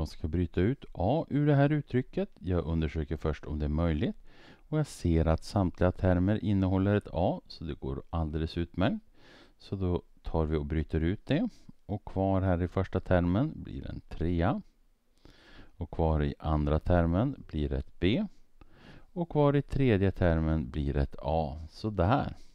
jag ska bryta ut a ur det här uttrycket. Jag undersöker först om det är möjligt. Och jag ser att samtliga termer innehåller ett a, så det går alldeles utmärkt. Så då tar vi och bryter ut det. Och kvar här i första termen blir en trea. Och kvar i andra termen blir ett b. Och kvar i tredje termen blir ett a. Sådär.